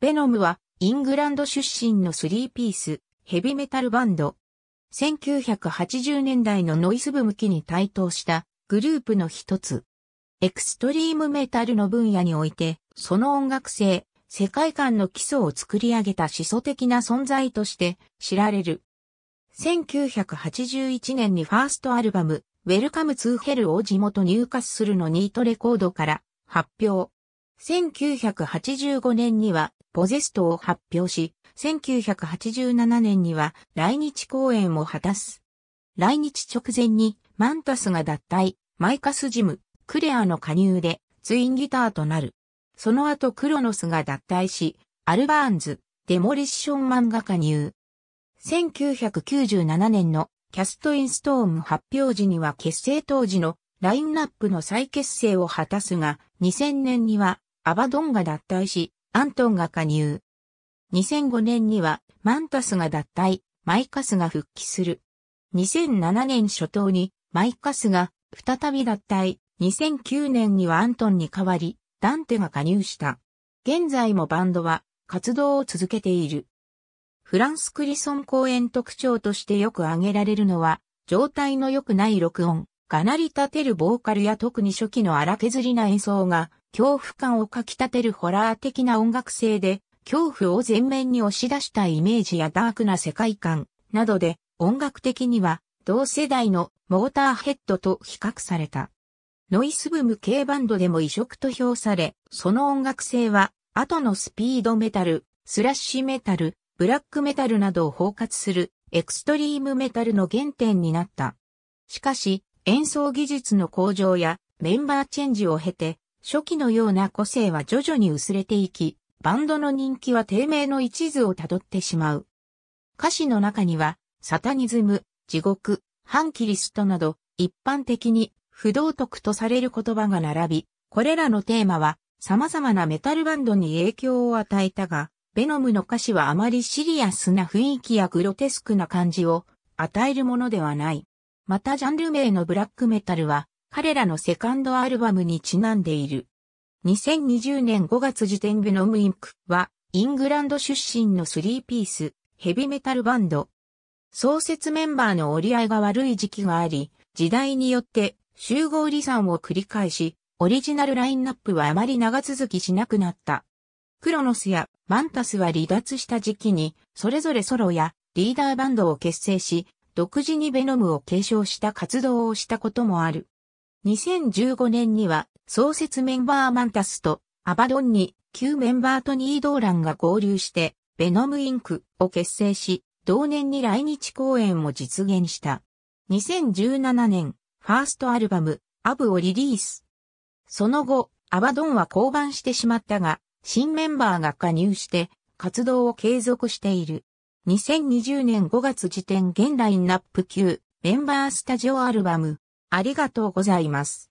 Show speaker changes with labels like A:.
A: ベノムはイングランド出身のスリーピース、ヘビメタルバンド。1980年代のノイズ部向きに台頭したグループの一つ。エクストリームメタルの分野において、その音楽性、世界観の基礎を作り上げた思想的な存在として知られる。1981年にファーストアルバム、ウェルカムツーヘルを地元入荷するのニートレコードから発表。1985年にはポゼストを発表し、1987年には来日公演を果たす。来日直前にマンタスが脱退、マイカスジム、クレアの加入でツインギターとなる。その後クロノスが脱退し、アルバーンズ、デモリッションマンが加入。1997年のキャストインストーム発表時には結成当時のラインナップの再結成を果たすが、2000年にはアバドンが脱退し、アントンが加入。2005年にはマンタスが脱退、マイカスが復帰する。2007年初頭にマイカスが再び脱退、2009年にはアントンに代わり、ダンテが加入した。現在もバンドは活動を続けている。フランスクリソン公演特徴としてよく挙げられるのは、状態の良くない録音、がなり立てるボーカルや特に初期の荒削りな演奏が、恐怖感をかき立てるホラー的な音楽性で、恐怖を前面に押し出したイメージやダークな世界観などで、音楽的には同世代のモーターヘッドと比較された。ノイスブーム系バンドでも異色と評され、その音楽性は、後のスピードメタル、スラッシュメタル、ブラックメタルなどを包括するエクストリームメタルの原点になった。しかし、演奏技術の向上やメンバーチェンジを経て、初期のような個性は徐々に薄れていき、バンドの人気は低迷の一途をたどってしまう。歌詞の中には、サタニズム、地獄、反キリストなど、一般的に不道徳とされる言葉が並び、これらのテーマは様々なメタルバンドに影響を与えたが、ベノムの歌詞はあまりシリアスな雰囲気やグロテスクな感じを与えるものではない。またジャンル名のブラックメタルは、彼らのセカンドアルバムにちなんでいる。2020年5月時点でノムインクは、イングランド出身のスリーピース、ヘビメタルバンド。創設メンバーの折り合いが悪い時期があり、時代によって集合離散を繰り返し、オリジナルラインナップはあまり長続きしなくなった。クロノスやマンタスは離脱した時期に、それぞれソロやリーダーバンドを結成し、独自にベノムを継承した活動をしたこともある。2015年には創設メンバーマンタスとアバドンに旧メンバートニー・ドーランが合流してベノムインクを結成し、同年に来日公演を実現した。2017年、ファーストアルバム、アブをリリース。その後、アバドンは降板してしまったが、新メンバーが加入して活動を継続している。2020年5月時点現ラインナップ級メンバースタジオアルバム。ありがとうございます。